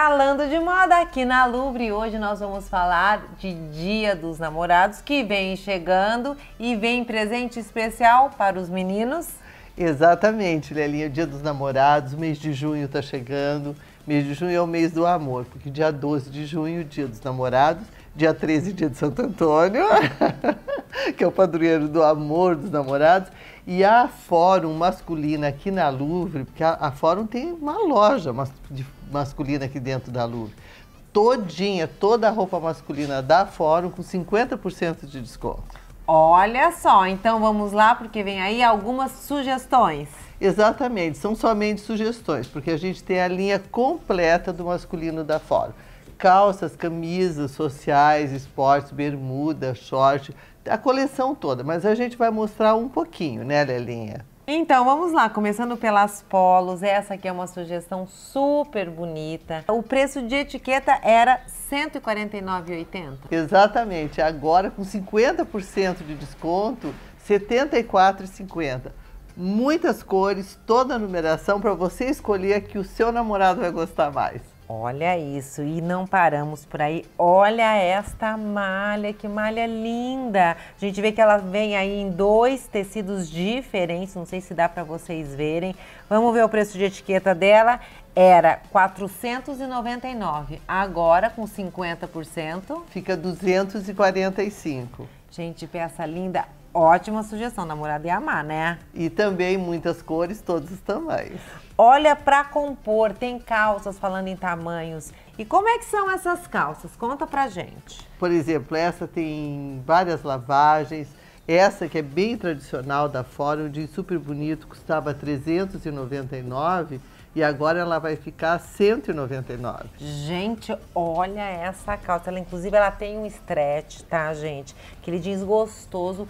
Falando de moda aqui na Louvre, hoje nós vamos falar de Dia dos Namorados que vem chegando e vem presente especial para os meninos. Exatamente, Lelinha, Dia dos Namorados, mês de junho está chegando. Mês de junho é o mês do amor, porque dia 12 de junho, Dia dos Namorados, dia 13, Dia de Santo Antônio, que é o padroeiro do amor dos namorados. E a Fórum Masculina aqui na Louvre, porque a, a Fórum tem uma loja mas de masculina aqui dentro da Lully. Todinha, toda a roupa masculina da Fórum com 50% de desconto. Olha só, então vamos lá, porque vem aí algumas sugestões. Exatamente, são somente sugestões, porque a gente tem a linha completa do masculino da Fórum. Calças, camisas, sociais, esportes, bermuda, short, a coleção toda. Mas a gente vai mostrar um pouquinho, né, Lelinha? Então, vamos lá, começando pelas polos. Essa aqui é uma sugestão super bonita. O preço de etiqueta era R$ 149,80. Exatamente. Agora com 50% de desconto, R$ 74,50. Muitas cores, toda a numeração para você escolher a que o seu namorado vai gostar mais. Olha isso, e não paramos por aí. Olha esta malha, que malha linda! A gente vê que ela vem aí em dois tecidos diferentes, não sei se dá para vocês verem. Vamos ver o preço de etiqueta dela. Era 499, agora com 50%. Fica 245. Gente, peça linda. Ótima sugestão, namorada e amar, né? E também muitas cores, todos os tamanhos. Olha para compor, tem calças falando em tamanhos. E como é que são essas calças? Conta pra gente. Por exemplo, essa tem várias lavagens. Essa que é bem tradicional da Fórum, de super bonito, custava 399 e agora ela vai ficar 199. Gente, olha essa calça. Ela, inclusive, ela tem um stretch, tá, gente? Aquele jeans gostoso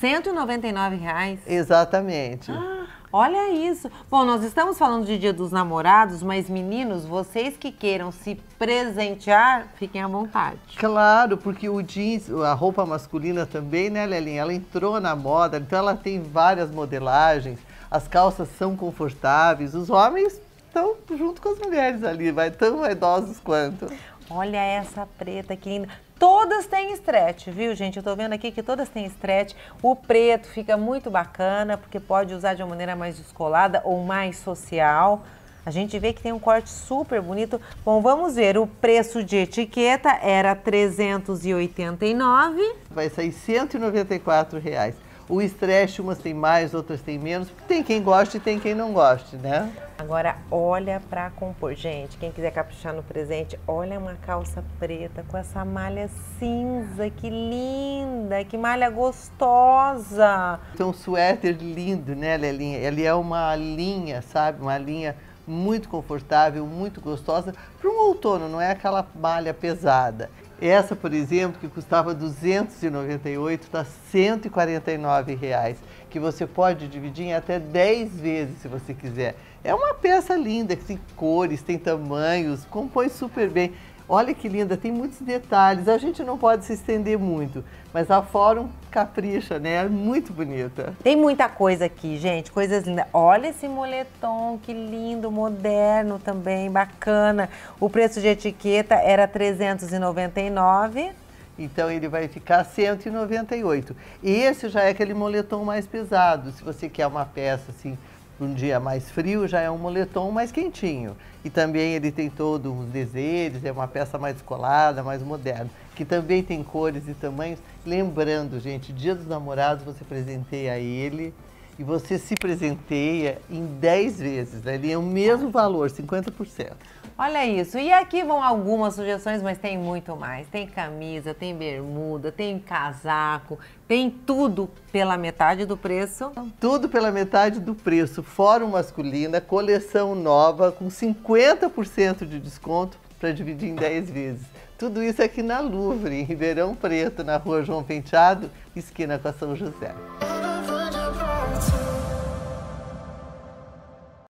199 reais? Exatamente. Ah, olha isso. Bom, nós estamos falando de Dia dos Namorados, mas meninos, vocês que queiram se presentear, fiquem à vontade. Claro, porque o jeans, a roupa masculina também, né, Lelinha? Ela entrou na moda, então ela tem várias modelagens. As calças são confortáveis, os homens estão junto com as mulheres ali, vai tão idosos quanto. Olha essa preta que linda. Todas têm stretch, viu, gente? Eu tô vendo aqui que todas têm stretch. O preto fica muito bacana, porque pode usar de uma maneira mais descolada ou mais social. A gente vê que tem um corte super bonito. Bom, vamos ver. O preço de etiqueta era 389. Vai sair 194 reais o estresse, umas têm mais, outras têm menos. Tem quem goste e tem quem não goste, né? Agora, olha para compor. Gente, quem quiser caprichar no presente, olha uma calça preta com essa malha cinza. Que linda, que malha gostosa. Então um suéter lindo, né, Lelinha? Ele é uma linha, sabe? Uma linha muito confortável, muito gostosa para um outono, não é aquela malha pesada. Essa, por exemplo, que custava 298, está 149 reais, que você pode dividir em até 10 vezes se você quiser. É uma peça linda, que tem cores, tem tamanhos, compõe super bem. Olha que linda, tem muitos detalhes. A gente não pode se estender muito, mas a Fórum capricha, né? É muito bonita. Tem muita coisa aqui, gente, coisas lindas. Olha esse moletom, que lindo, moderno também, bacana. O preço de etiqueta era 399. Então ele vai ficar 198. Esse já é aquele moletom mais pesado, se você quer uma peça assim um dia mais frio já é um moletom mais quentinho. E também ele tem todos os desejos, é uma peça mais colada, mais moderna, que também tem cores e tamanhos. Lembrando, gente, Dia dos Namorados você presenteia ele e você se presenteia em 10 vezes, né? Ele é o mesmo valor, 50%. Olha isso. E aqui vão algumas sugestões, mas tem muito mais. Tem camisa, tem bermuda, tem casaco, tem tudo pela metade do preço. Tudo pela metade do preço. Fórum masculina, coleção nova com 50% de desconto para dividir em 10 vezes. Tudo isso aqui na Louvre, em Ribeirão Preto, na Rua João Penteado, esquina com a São José.